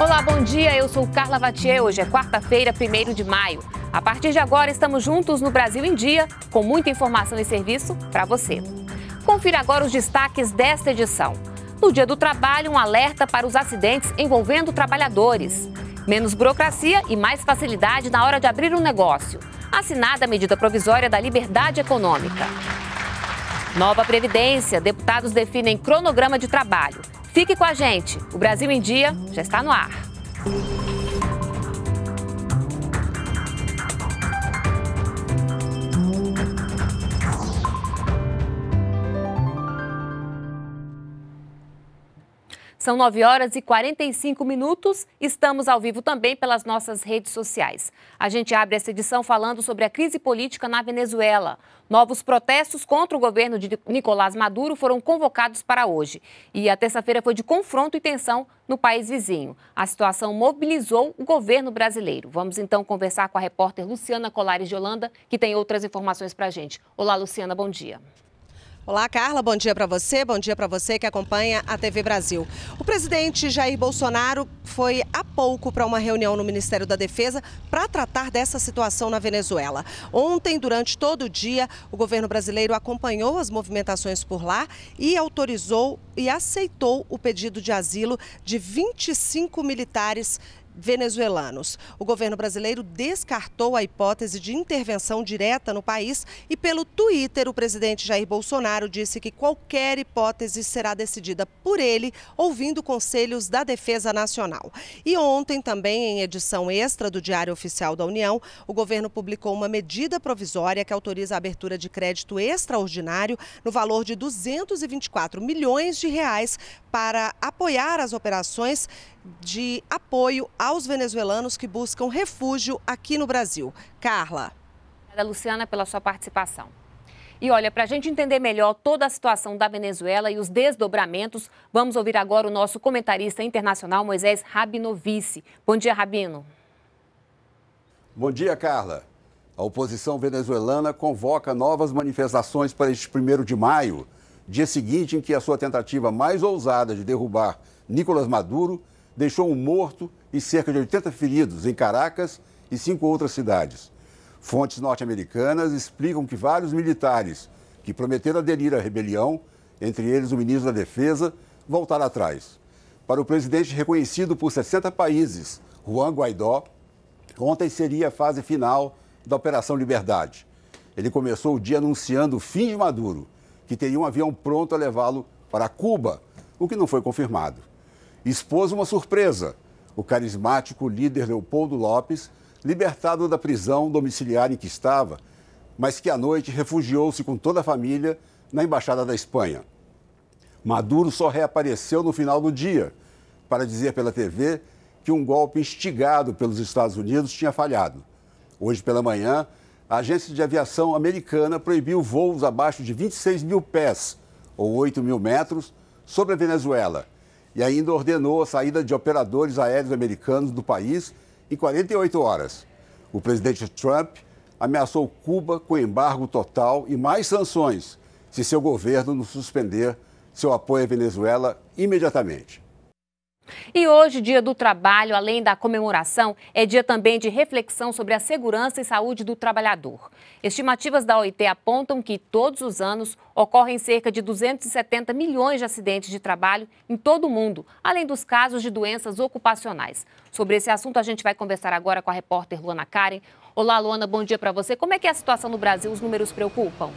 Olá, bom dia. Eu sou Carla Vatier. Hoje é quarta-feira, 1 de maio. A partir de agora, estamos juntos no Brasil em Dia, com muita informação e serviço para você. Confira agora os destaques desta edição. No Dia do Trabalho, um alerta para os acidentes envolvendo trabalhadores. Menos burocracia e mais facilidade na hora de abrir um negócio. Assinada a medida provisória da liberdade econômica. Nova Previdência. Deputados definem cronograma de trabalho. Fique com a gente. O Brasil em Dia já está no ar. São 9 horas e 45 minutos. Estamos ao vivo também pelas nossas redes sociais. A gente abre essa edição falando sobre a crise política na Venezuela. Novos protestos contra o governo de Nicolás Maduro foram convocados para hoje. E a terça-feira foi de confronto e tensão no país vizinho. A situação mobilizou o governo brasileiro. Vamos então conversar com a repórter Luciana Colares de Holanda, que tem outras informações para a gente. Olá, Luciana, bom dia. Olá, Carla. Bom dia para você. Bom dia para você que acompanha a TV Brasil. O presidente Jair Bolsonaro foi há pouco para uma reunião no Ministério da Defesa para tratar dessa situação na Venezuela. Ontem, durante todo o dia, o governo brasileiro acompanhou as movimentações por lá e autorizou e aceitou o pedido de asilo de 25 militares venezuelanos. O governo brasileiro descartou a hipótese de intervenção direta no país e, pelo Twitter, o presidente Jair Bolsonaro disse que qualquer hipótese será decidida por ele, ouvindo conselhos da Defesa Nacional. E ontem, também em edição extra do Diário Oficial da União, o governo publicou uma medida provisória que autoriza a abertura de crédito extraordinário no valor de 224 milhões de reais para apoiar as operações de apoio aos venezuelanos que buscam refúgio aqui no Brasil. Carla. Obrigada, Luciana, pela sua participação. E olha, para a gente entender melhor toda a situação da Venezuela e os desdobramentos, vamos ouvir agora o nosso comentarista internacional, Moisés Rabinovice. Bom dia, Rabino. Bom dia, Carla. A oposição venezuelana convoca novas manifestações para este primeiro de maio, dia seguinte em que a sua tentativa mais ousada de derrubar Nicolás Maduro deixou um morto e cerca de 80 feridos em Caracas e cinco outras cidades. Fontes norte-americanas explicam que vários militares que prometeram aderir à rebelião, entre eles o ministro da Defesa, voltaram atrás. Para o presidente reconhecido por 60 países, Juan Guaidó, ontem seria a fase final da Operação Liberdade. Ele começou o dia anunciando o fim de Maduro, que teria um avião pronto a levá-lo para Cuba, o que não foi confirmado expôs uma surpresa. O carismático líder Leopoldo Lopes, libertado da prisão domiciliar em que estava, mas que à noite refugiou-se com toda a família na Embaixada da Espanha. Maduro só reapareceu no final do dia para dizer pela TV que um golpe instigado pelos Estados Unidos tinha falhado. Hoje pela manhã, a agência de aviação americana proibiu voos abaixo de 26 mil pés, ou 8 mil metros, sobre a Venezuela, e ainda ordenou a saída de operadores aéreos americanos do país em 48 horas. O presidente Trump ameaçou Cuba com embargo total e mais sanções se seu governo não suspender seu apoio à Venezuela imediatamente. E hoje, dia do trabalho, além da comemoração, é dia também de reflexão sobre a segurança e saúde do trabalhador. Estimativas da OIT apontam que todos os anos ocorrem cerca de 270 milhões de acidentes de trabalho em todo o mundo, além dos casos de doenças ocupacionais. Sobre esse assunto, a gente vai conversar agora com a repórter Luana Karen. Olá, Luana, bom dia para você. Como é que é a situação no Brasil? Os números preocupam?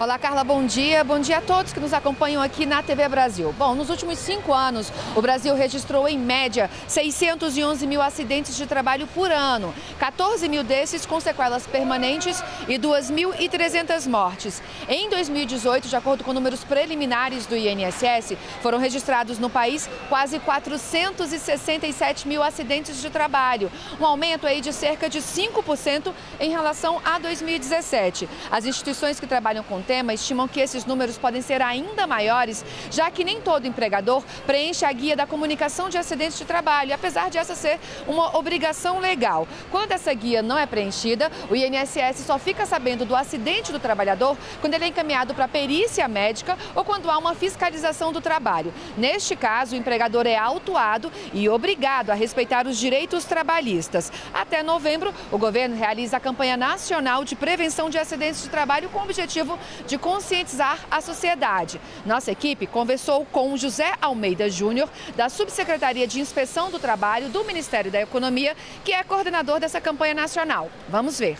Olá, Carla, bom dia. Bom dia a todos que nos acompanham aqui na TV Brasil. Bom, nos últimos cinco anos, o Brasil registrou, em média, 611 mil acidentes de trabalho por ano, 14 mil desses com sequelas permanentes e 2.300 mortes. Em 2018, de acordo com números preliminares do INSS, foram registrados no país quase 467 mil acidentes de trabalho, um aumento aí de cerca de 5% em relação a 2017. As instituições que trabalham com estimam que esses números podem ser ainda maiores, já que nem todo empregador preenche a guia da comunicação de acidentes de trabalho, apesar de essa ser uma obrigação legal. Quando essa guia não é preenchida, o INSS só fica sabendo do acidente do trabalhador quando ele é encaminhado para perícia médica ou quando há uma fiscalização do trabalho. Neste caso, o empregador é autuado e obrigado a respeitar os direitos trabalhistas. Até novembro, o governo realiza a campanha nacional de prevenção de acidentes de trabalho com o objetivo de conscientizar a sociedade. Nossa equipe conversou com José Almeida Júnior, da Subsecretaria de Inspeção do Trabalho do Ministério da Economia, que é coordenador dessa campanha nacional. Vamos ver.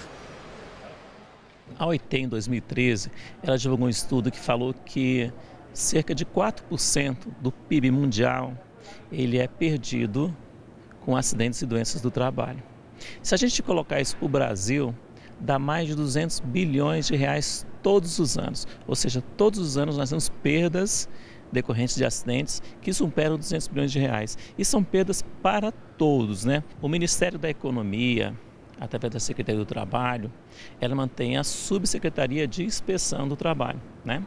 A OIT, em 2013, ela divulgou um estudo que falou que cerca de 4% do PIB mundial ele é perdido com acidentes e doenças do trabalho. Se a gente colocar isso para o Brasil, dá mais de 200 bilhões de reais todos os anos. Ou seja, todos os anos nós temos perdas decorrentes de acidentes que superam 200 bilhões de reais. E são perdas para todos, né? O Ministério da Economia, através da Secretaria do Trabalho, ela mantém a Subsecretaria de Inspeção do Trabalho, né?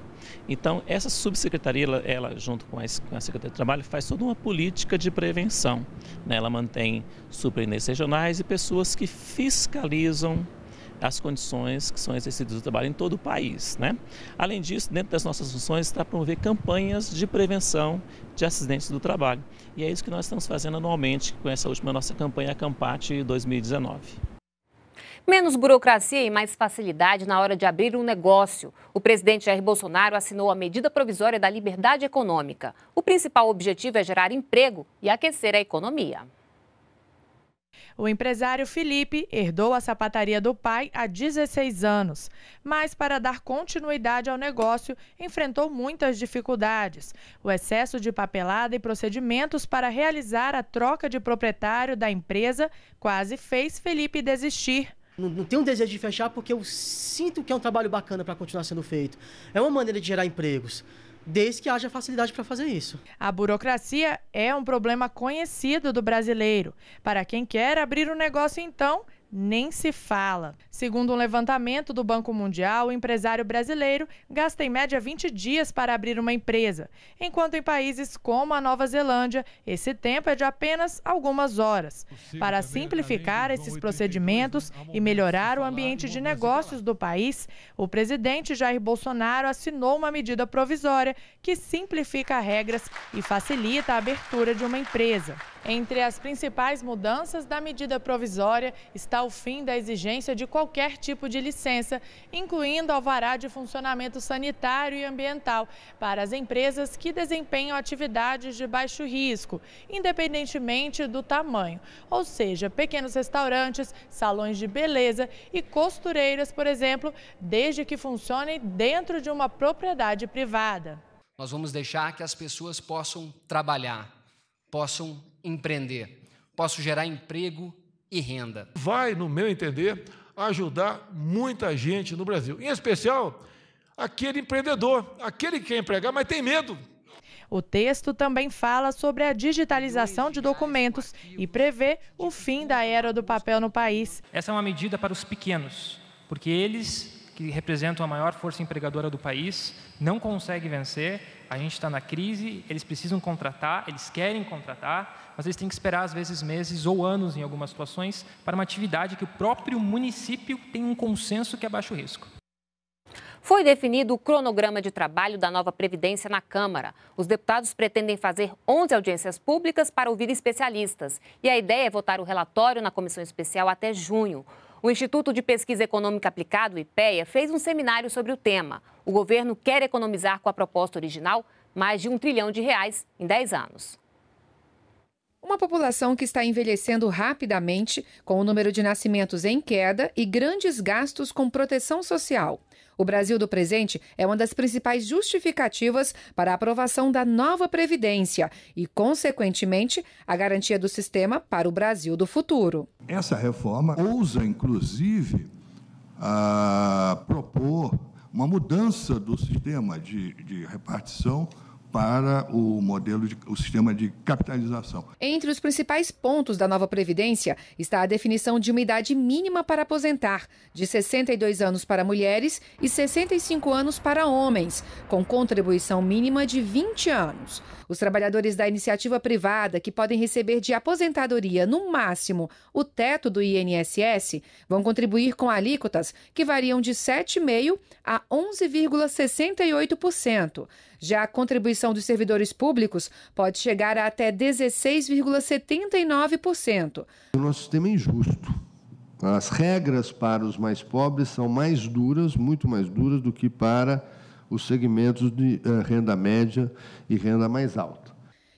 Então, essa subsecretaria, ela, ela junto com a, com a, Secretaria do Trabalho, faz toda uma política de prevenção. Né? Ela mantém superintendentes regionais e pessoas que fiscalizam as condições que são exercidas do trabalho em todo o país. Né? Além disso, dentro das nossas funções está promover campanhas de prevenção de acidentes do trabalho. E é isso que nós estamos fazendo anualmente com essa última nossa campanha Campate 2019. Menos burocracia e mais facilidade na hora de abrir um negócio. O presidente Jair Bolsonaro assinou a medida provisória da liberdade econômica. O principal objetivo é gerar emprego e aquecer a economia. O empresário Felipe herdou a sapataria do pai há 16 anos, mas para dar continuidade ao negócio, enfrentou muitas dificuldades. O excesso de papelada e procedimentos para realizar a troca de proprietário da empresa quase fez Felipe desistir. Não, não tenho desejo de fechar porque eu sinto que é um trabalho bacana para continuar sendo feito. É uma maneira de gerar empregos desde que haja facilidade para fazer isso. A burocracia é um problema conhecido do brasileiro. Para quem quer abrir um negócio, então, nem se fala. Segundo um levantamento do Banco Mundial, o empresário brasileiro gasta em média 20 dias para abrir uma empresa, enquanto em países como a Nova Zelândia, esse tempo é de apenas algumas horas. Para simplificar esses né? procedimentos e melhorar o ambiente de negócios do país, o presidente Jair Bolsonaro assinou uma medida provisória que simplifica regras e facilita a abertura de uma empresa. Entre as principais mudanças da medida provisória está o fim da exigência de qualquer tipo de licença, incluindo alvará de funcionamento sanitário e ambiental, para as empresas que desempenham atividades de baixo risco, independentemente do tamanho. Ou seja, pequenos restaurantes, salões de beleza e costureiras, por exemplo, desde que funcionem dentro de uma propriedade privada. Nós vamos deixar que as pessoas possam trabalhar, possam empreender, posso gerar emprego e renda. Vai, no meu entender, ajudar muita gente no Brasil, em especial aquele empreendedor, aquele que quer empregar, mas tem medo. O texto também fala sobre a digitalização de documentos e prevê o fim da era do papel no país. Essa é uma medida para os pequenos, porque eles, que representam a maior força empregadora do país, não conseguem vencer. A gente está na crise, eles precisam contratar, eles querem contratar, às vezes tem que esperar, às vezes, meses ou anos em algumas situações, para uma atividade que o próprio município tem um consenso que é baixo risco. Foi definido o cronograma de trabalho da nova Previdência na Câmara. Os deputados pretendem fazer 11 audiências públicas para ouvir especialistas. E a ideia é votar o relatório na comissão especial até junho. O Instituto de Pesquisa Econômica Aplicada, o IPEA, fez um seminário sobre o tema. O governo quer economizar com a proposta original mais de um trilhão de reais em 10 anos. Uma população que está envelhecendo rapidamente, com o número de nascimentos em queda e grandes gastos com proteção social. O Brasil do presente é uma das principais justificativas para a aprovação da nova Previdência e, consequentemente, a garantia do sistema para o Brasil do futuro. Essa reforma ousa, inclusive, propor uma mudança do sistema de, de repartição para o modelo de, o sistema de capitalização. Entre os principais pontos da nova previdência está a definição de uma idade mínima para aposentar, de 62 anos para mulheres e 65 anos para homens, com contribuição mínima de 20 anos. Os trabalhadores da iniciativa privada, que podem receber de aposentadoria, no máximo, o teto do INSS, vão contribuir com alíquotas que variam de 7,5% a 11,68%. Já a contribuição dos servidores públicos pode chegar a até 16,79%. O nosso sistema é injusto. As regras para os mais pobres são mais duras, muito mais duras do que para os segmentos de eh, renda média e renda mais alta.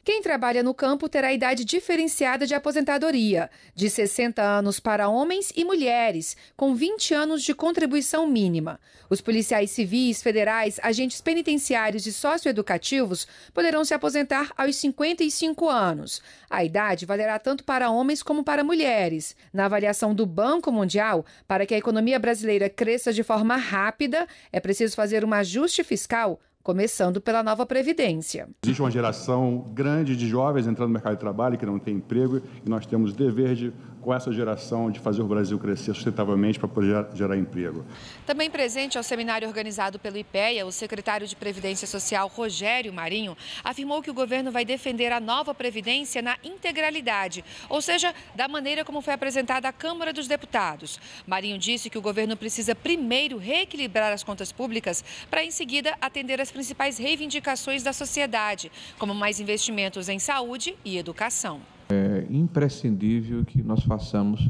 Quem trabalha no campo terá idade diferenciada de aposentadoria, de 60 anos para homens e mulheres, com 20 anos de contribuição mínima. Os policiais civis, federais, agentes penitenciários e socioeducativos poderão se aposentar aos 55 anos. A idade valerá tanto para homens como para mulheres. Na avaliação do Banco Mundial, para que a economia brasileira cresça de forma rápida, é preciso fazer um ajuste fiscal começando pela nova Previdência. Existe uma geração grande de jovens entrando no mercado de trabalho que não tem emprego e nós temos o dever de com essa geração de fazer o Brasil crescer sustentavelmente para poder gerar emprego. Também presente ao seminário organizado pelo IPEA, o secretário de Previdência Social, Rogério Marinho, afirmou que o governo vai defender a nova Previdência na integralidade, ou seja, da maneira como foi apresentada à Câmara dos Deputados. Marinho disse que o governo precisa primeiro reequilibrar as contas públicas para, em seguida, atender as principais reivindicações da sociedade, como mais investimentos em saúde e educação. É imprescindível que nós façamos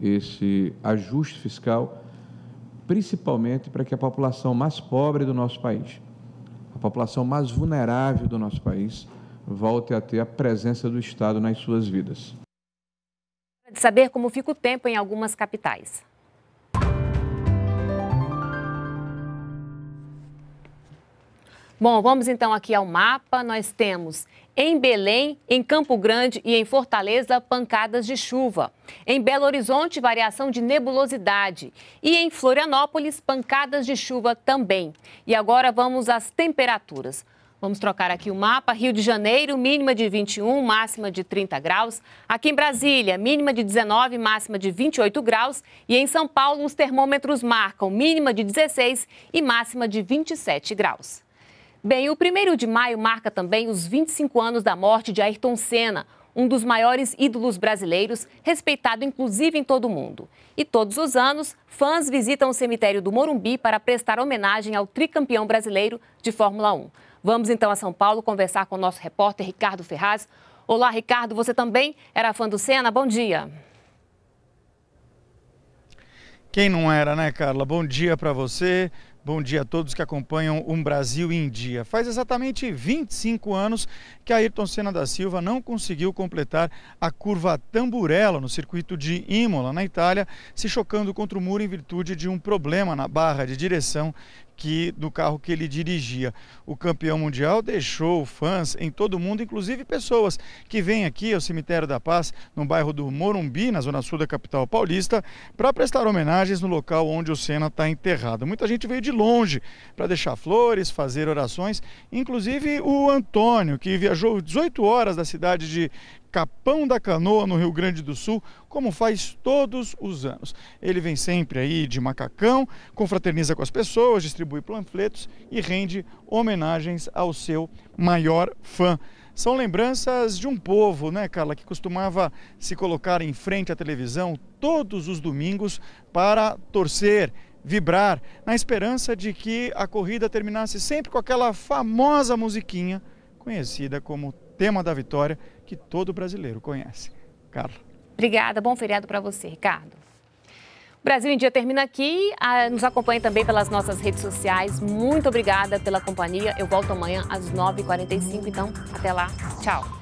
esse ajuste fiscal, principalmente para que a população mais pobre do nosso país, a população mais vulnerável do nosso país, volte a ter a presença do Estado nas suas vidas. De saber como fica o tempo em algumas capitais. Bom, vamos então aqui ao mapa. Nós temos em Belém, em Campo Grande e em Fortaleza, pancadas de chuva. Em Belo Horizonte, variação de nebulosidade. E em Florianópolis, pancadas de chuva também. E agora vamos às temperaturas. Vamos trocar aqui o mapa. Rio de Janeiro, mínima de 21, máxima de 30 graus. Aqui em Brasília, mínima de 19, máxima de 28 graus. E em São Paulo, os termômetros marcam mínima de 16 e máxima de 27 graus. Bem, o 1 de maio marca também os 25 anos da morte de Ayrton Senna, um dos maiores ídolos brasileiros, respeitado inclusive em todo o mundo. E todos os anos, fãs visitam o cemitério do Morumbi para prestar homenagem ao tricampeão brasileiro de Fórmula 1. Vamos então a São Paulo conversar com o nosso repórter Ricardo Ferraz. Olá, Ricardo, você também era fã do Senna? Bom dia. Quem não era, né, Carla? Bom dia para você. Bom dia a todos que acompanham Um Brasil em Dia. Faz exatamente 25 anos que Ayrton Senna da Silva não conseguiu completar a curva Tamburello no circuito de Imola, na Itália, se chocando contra o muro em virtude de um problema na barra de direção que do carro que ele dirigia. O campeão mundial deixou fãs em todo o mundo, inclusive pessoas que vêm aqui ao Cemitério da Paz, no bairro do Morumbi, na zona sul da capital paulista, para prestar homenagens no local onde o Senna está enterrado. Muita gente veio de longe para deixar flores, fazer orações, inclusive o Antônio, que viajou 18 horas da cidade de Capão da Canoa, no Rio Grande do Sul, como faz todos os anos. Ele vem sempre aí de macacão, confraterniza com as pessoas, distribui panfletos e rende homenagens ao seu maior fã. São lembranças de um povo, né, Carla, que costumava se colocar em frente à televisão todos os domingos para torcer, vibrar, na esperança de que a corrida terminasse sempre com aquela famosa musiquinha conhecida como tema da vitória, que todo brasileiro conhece. Carla. Obrigada, bom feriado para você, Ricardo. Brasil em Dia termina aqui. Nos acompanhe também pelas nossas redes sociais. Muito obrigada pela companhia. Eu volto amanhã às 9h45. Então, até lá. Tchau.